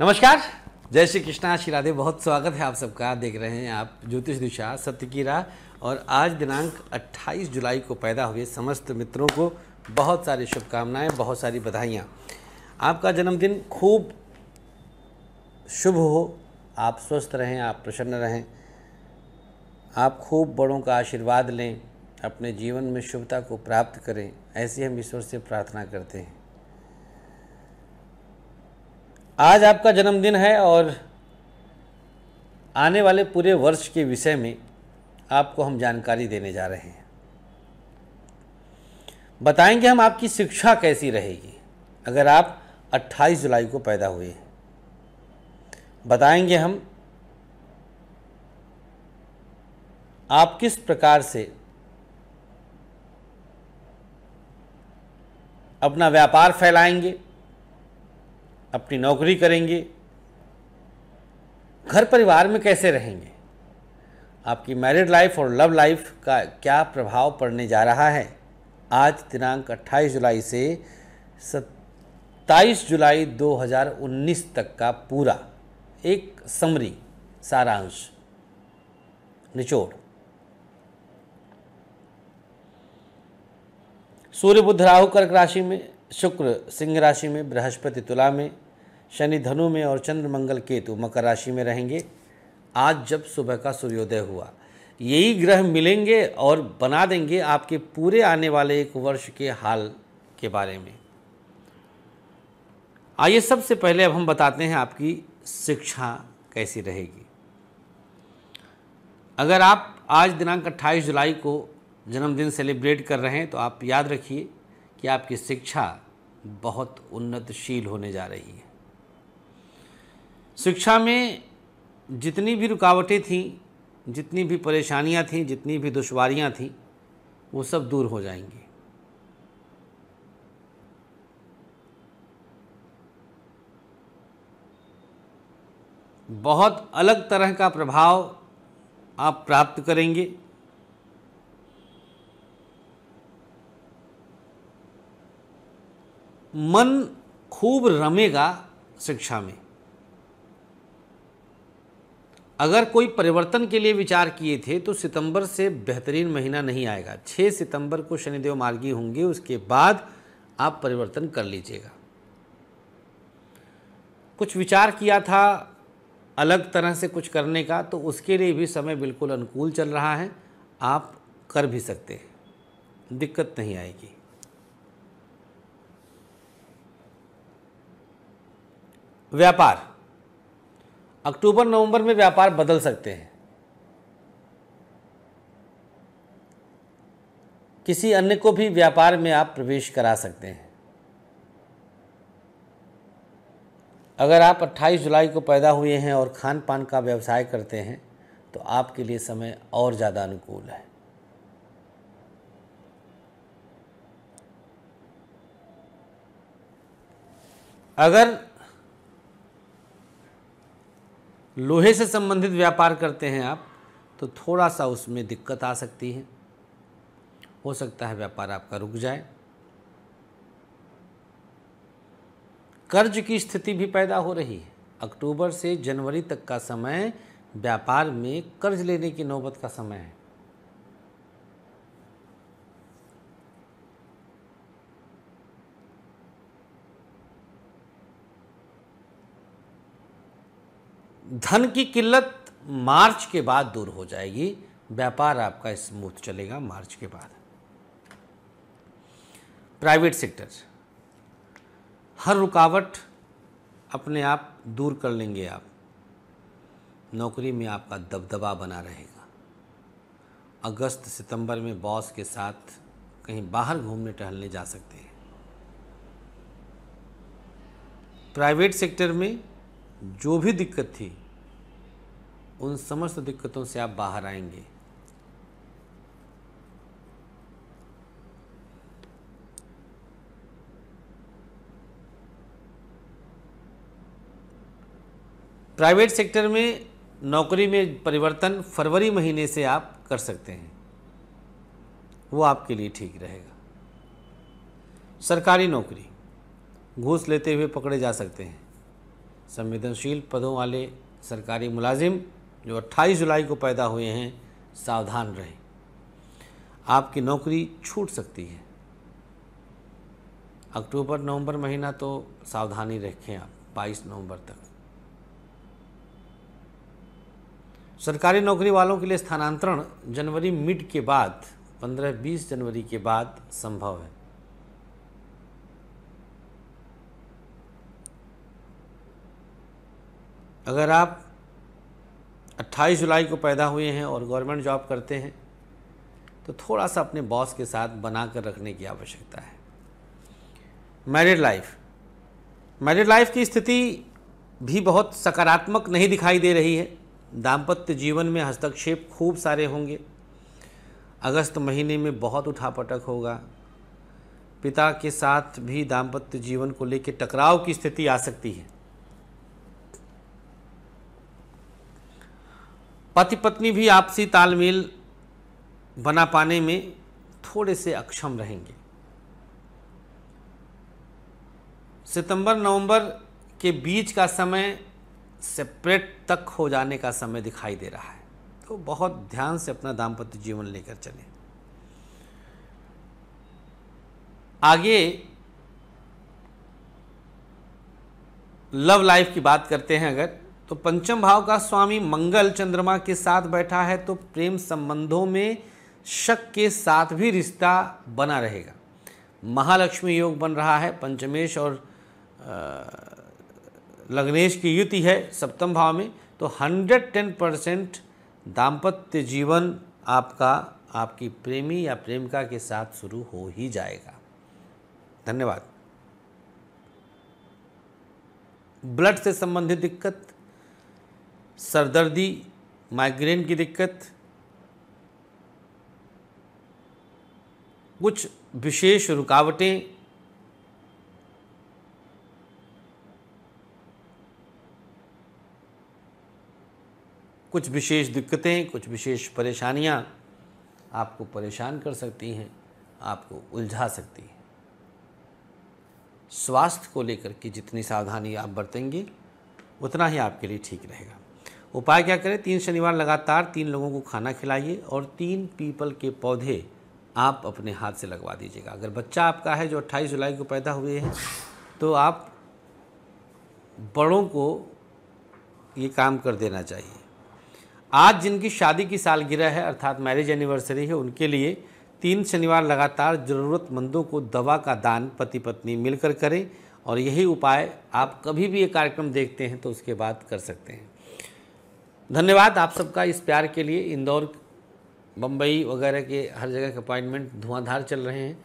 नमस्कार जय श्री कृष्णा श्री राधे बहुत स्वागत है आप सबका देख रहे हैं आप ज्योतिष दिशा सत्य की राह और आज दिनांक 28 जुलाई को पैदा हुए समस्त मित्रों को बहुत सारी शुभकामनाएं बहुत सारी बधाइयाँ आपका जन्मदिन खूब शुभ हो आप स्वस्थ रहें आप प्रसन्न रहें आप खूब बड़ों का आशीर्वाद लें अपने जीवन में शुभता को प्राप्त करें ऐसी हम ईश्वर से प्रार्थना करते हैं आज आपका जन्मदिन है और आने वाले पूरे वर्ष के विषय में आपको हम जानकारी देने जा रहे हैं बताएंगे हम आपकी शिक्षा कैसी रहेगी अगर आप 28 जुलाई को पैदा हुए बताएंगे हम आप किस प्रकार से अपना व्यापार फैलाएंगे अपनी नौकरी करेंगे घर परिवार में कैसे रहेंगे आपकी मैरिड लाइफ और लव लाइफ का क्या प्रभाव पड़ने जा रहा है आज दिनांक 28 जुलाई से 27 जुलाई 2019 तक का पूरा एक समरी सारांश निचोड़ सूर्य बुध राहु कर्क राशि में शुक्र सिंह राशि में बृहस्पति तुला में शनि धनु में और चंद्र मंगल केतु मकर राशि में रहेंगे आज जब सुबह का सूर्योदय हुआ यही ग्रह मिलेंगे और बना देंगे आपके पूरे आने वाले एक वर्ष के हाल के बारे में आइए सबसे पहले अब हम बताते हैं आपकी शिक्षा कैसी रहेगी अगर आप आज दिनांक 28 जुलाई को जन्मदिन सेलिब्रेट कर रहे हैं तो आप याद रखिए कि आपकी शिक्षा बहुत उन्नतशील होने जा रही है शिक्षा में जितनी भी रुकावटें थीं जितनी भी परेशानियां थीं जितनी भी दुश्वारियां थीं वो सब दूर हो जाएंगी बहुत अलग तरह का प्रभाव आप प्राप्त करेंगे मन खूब रमेगा शिक्षा में अगर कोई परिवर्तन के लिए विचार किए थे तो सितंबर से बेहतरीन महीना नहीं आएगा 6 सितंबर को शनिदेव मार्गी होंगे उसके बाद आप परिवर्तन कर लीजिएगा कुछ विचार किया था अलग तरह से कुछ करने का तो उसके लिए भी समय बिल्कुल अनुकूल चल रहा है आप कर भी सकते हैं दिक्कत नहीं आएगी व्यापार अक्टूबर नवंबर में व्यापार बदल सकते हैं किसी अन्य को भी व्यापार में आप प्रवेश करा सकते हैं अगर आप 28 जुलाई को पैदा हुए हैं और खान पान का व्यवसाय करते हैं तो आपके लिए समय और ज़्यादा अनुकूल है अगर लोहे से संबंधित व्यापार करते हैं आप तो थोड़ा सा उसमें दिक्कत आ सकती है हो सकता है व्यापार आपका रुक जाए कर्ज की स्थिति भी पैदा हो रही है अक्टूबर से जनवरी तक का समय व्यापार में कर्ज लेने की नौबत का समय है धन की किल्लत मार्च के बाद दूर हो जाएगी व्यापार आपका स्मूथ चलेगा मार्च के बाद प्राइवेट सेक्टर हर रुकावट अपने आप दूर कर लेंगे आप नौकरी में आपका दबदबा बना रहेगा अगस्त सितंबर में बॉस के साथ कहीं बाहर घूमने टहलने जा सकते हैं प्राइवेट सेक्टर में जो भी दिक्कत थी उन समस्त दिक्कतों से आप बाहर आएंगे प्राइवेट सेक्टर में नौकरी में परिवर्तन फरवरी महीने से आप कर सकते हैं वो आपके लिए ठीक रहेगा सरकारी नौकरी घूस लेते हुए पकड़े जा सकते हैं संवेदनशील पदों वाले सरकारी मुलाजिम जो 28 जुलाई को पैदा हुए हैं सावधान रहें आपकी नौकरी छूट सकती है अक्टूबर नवंबर महीना तो सावधानी रखें आप 22 नवंबर तक सरकारी नौकरी वालों के लिए स्थानांतरण जनवरी मिड के बाद 15-20 जनवरी के बाद संभव है अगर आप अट्ठाईस जुलाई को पैदा हुए हैं और गवर्नमेंट जॉब करते हैं तो थोड़ा सा अपने बॉस के साथ बना कर रखने की आवश्यकता है मैरिड लाइफ मैरिड लाइफ की स्थिति भी बहुत सकारात्मक नहीं दिखाई दे रही है दाम्पत्य जीवन में हस्तक्षेप खूब सारे होंगे अगस्त महीने में बहुत उठापटक होगा पिता के साथ भी दाम्पत्य जीवन को लेकर टकराव की स्थिति आ सकती है पति पत्नी भी आपसी तालमेल बना पाने में थोड़े से अक्षम रहेंगे सितंबर नवंबर के बीच का समय सेपरेट तक हो जाने का समय दिखाई दे रहा है तो बहुत ध्यान से अपना दाम्पत्य जीवन लेकर चले आगे लव लाइफ की बात करते हैं अगर तो पंचम भाव का स्वामी मंगल चंद्रमा के साथ बैठा है तो प्रेम संबंधों में शक के साथ भी रिश्ता बना रहेगा महालक्ष्मी योग बन रहा है पंचमेश और लग्नेश की युति है सप्तम भाव में तो हंड्रेड टेन परसेंट दाम्पत्य जीवन आपका आपकी प्रेमी या प्रेमिका के साथ शुरू हो ही जाएगा धन्यवाद ब्लड से संबंधित दिक्कत सरदर्दी माइग्रेन की दिक्कत कुछ विशेष रुकावटें कुछ विशेष दिक्कतें कुछ विशेष परेशानियां आपको परेशान कर सकती हैं आपको उलझा सकती हैं स्वास्थ्य को लेकर के जितनी सावधानी आप बरतेंगे उतना ही आपके लिए ठीक रहेगा उपाय क्या करें तीन शनिवार लगातार तीन लोगों को खाना खिलाइए और तीन पीपल के पौधे आप अपने हाथ से लगवा दीजिएगा अगर बच्चा आपका है जो 28 जुलाई को पैदा हुए हैं तो आप बड़ों को ये काम कर देना चाहिए आज जिनकी शादी की सालगिरह है अर्थात मैरिज एनिवर्सरी है उनके लिए तीन शनिवार लगातार ज़रूरतमंदों को दवा का दान पति पत्नी मिलकर करें और यही उपाय आप कभी भी ये कार्यक्रम देखते हैं तो उसके बाद कर सकते हैं धन्यवाद आप सबका इस प्यार के लिए इंदौर बम्बई वगैरह के हर जगह के अपॉइंटमेंट धुआंधार चल रहे हैं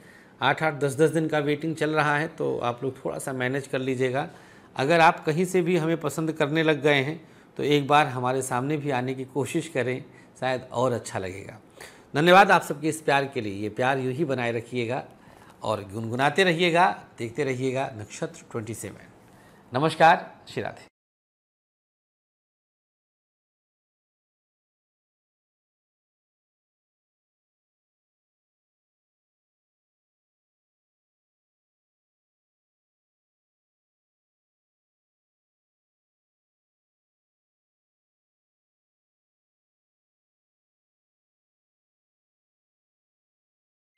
आठ आठ दस दस दिन का वेटिंग चल रहा है तो आप लोग थोड़ा सा मैनेज कर लीजिएगा अगर आप कहीं से भी हमें पसंद करने लग गए हैं तो एक बार हमारे सामने भी आने की कोशिश करें शायद और अच्छा लगेगा धन्यवाद आप सबके इस प्यार के लिए ये प्यार यूँ ही बनाए रखिएगा और गुनगुनाते रहिएगा देखते रहिएगा नक्षत्र ट्वेंटी सेवन नमस्कार श्री राधे